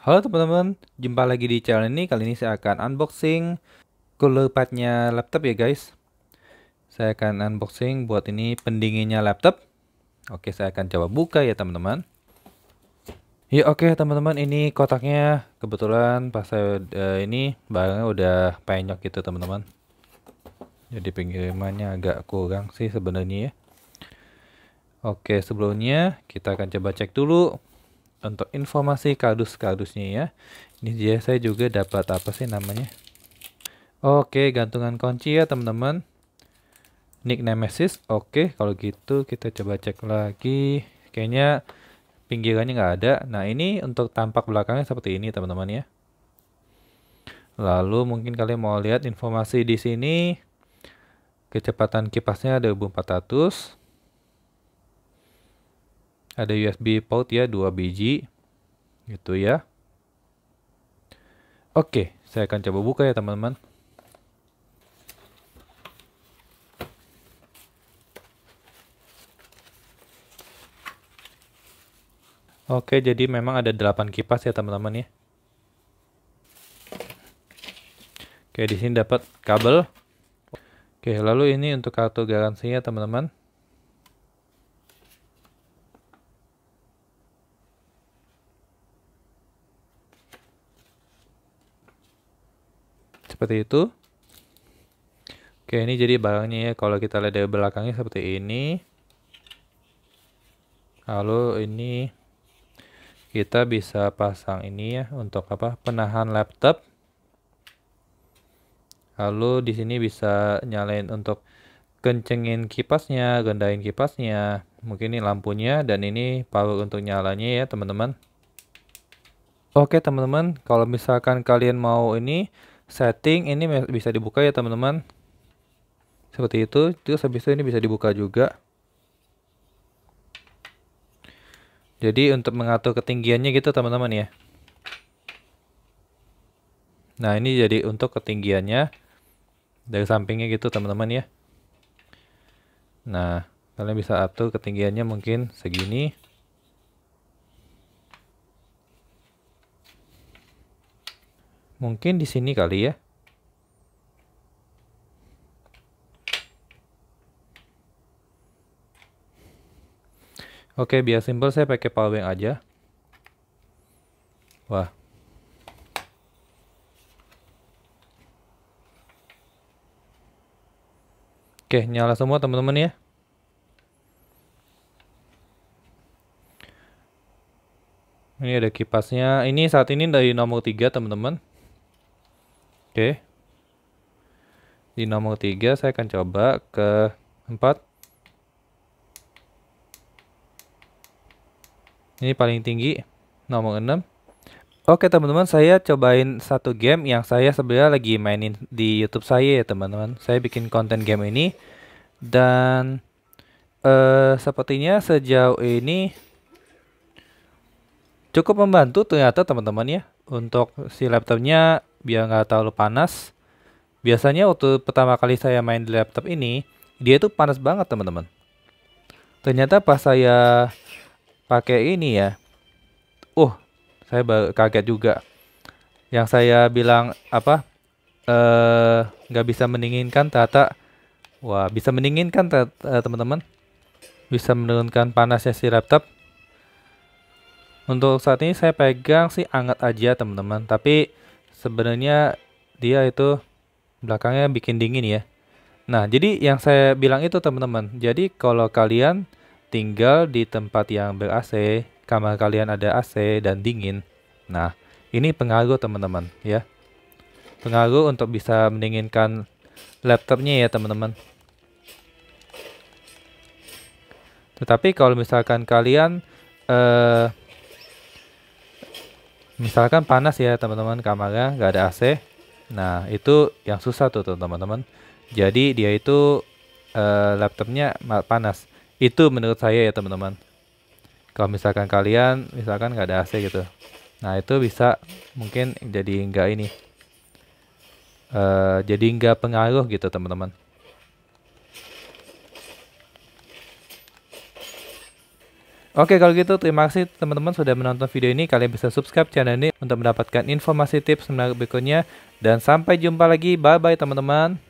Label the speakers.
Speaker 1: Halo teman-teman, jumpa lagi di channel ini. Kali ini saya akan unboxing padnya laptop ya guys. Saya akan unboxing buat ini pendinginnya laptop. Oke, saya akan coba buka ya teman-teman. Ya oke teman-teman, ini kotaknya kebetulan pas saya uh, ini barangnya udah penyok gitu teman-teman. Jadi pengirimannya agak kurang sih sebenarnya ya. Oke, sebelumnya kita akan coba cek dulu untuk informasi kardus-kardusnya ya. Ini dia saya juga dapat apa sih namanya? Oke, gantungan kunci ya teman-teman. Nick Nemesis, oke. Kalau gitu kita coba cek lagi. Kayaknya pinggirannya nggak ada. Nah ini untuk tampak belakangnya seperti ini teman-teman ya. Lalu mungkin kalian mau lihat informasi di sini. Kecepatan kipasnya ada 1400 ada USB port ya 2 biji gitu ya oke saya akan coba buka ya teman-teman Oke, jadi memang ada 8 kipas ya teman-teman ya. Oke, di sini dapat kabel. Oke, lalu ini untuk kartu garansinya teman-teman. seperti itu. Oke, ini jadi barangnya ya. Kalau kita lihat dari belakangnya seperti ini. Lalu ini kita bisa pasang ini ya untuk apa? Penahan laptop. Lalu di sini bisa nyalain untuk kencengin kipasnya, gendain kipasnya. Mungkin ini lampunya dan ini power untuk nyalanya ya, teman-teman. Oke, teman-teman, kalau misalkan kalian mau ini setting ini bisa dibuka ya teman-teman seperti itu terus habis itu ini bisa dibuka juga jadi untuk mengatur ketinggiannya gitu teman-teman ya nah ini jadi untuk ketinggiannya dari sampingnya gitu teman-teman ya nah kalian bisa atur ketinggiannya mungkin segini Mungkin di sini kali ya. Oke, biar simple saya pakai powerbank aja. Wah. Oke, nyala semua teman-teman ya. Ini ada kipasnya. Ini saat ini dari nomor 3 teman-teman. Oke. Di nomor 3 saya akan coba ke 4. Ini paling tinggi, nomor 6. Oke teman-teman, saya cobain satu game yang saya sebenarnya lagi mainin di YouTube saya ya teman-teman. Saya bikin konten game ini dan uh, sepertinya sejauh ini cukup membantu ternyata teman-teman ya untuk si laptopnya biar nggak terlalu panas. Biasanya waktu pertama kali saya main di laptop ini, dia itu panas banget teman-teman. Ternyata pas saya pakai ini ya, uh, saya kaget juga. Yang saya bilang apa, eh, nggak uh, bisa mendinginkan tata, wah bisa mendinginkan eh, teman-teman. Bisa menurunkan panasnya si laptop untuk saat ini saya pegang sih anget aja teman-teman, tapi sebenarnya dia itu belakangnya bikin dingin ya. Nah, jadi yang saya bilang itu teman-teman. Jadi kalau kalian tinggal di tempat yang ber AC, kamar kalian ada AC dan dingin. Nah, ini pengaruh teman-teman ya. Pengaruh untuk bisa mendinginkan laptopnya ya teman-teman. Tetapi kalau misalkan kalian eh, misalkan panas ya teman-teman kamarnya nggak ada AC nah itu yang susah tuh teman-teman jadi dia itu uh, laptopnya panas itu menurut saya ya teman-teman kalau misalkan kalian misalkan nggak ada AC gitu nah itu bisa mungkin jadi nggak ini uh, jadi nggak pengaruh gitu teman-teman Oke kalau gitu terima kasih teman-teman sudah menonton video ini. Kalian bisa subscribe channel ini untuk mendapatkan informasi tips menarik berikutnya. Dan sampai jumpa lagi. Bye-bye teman-teman.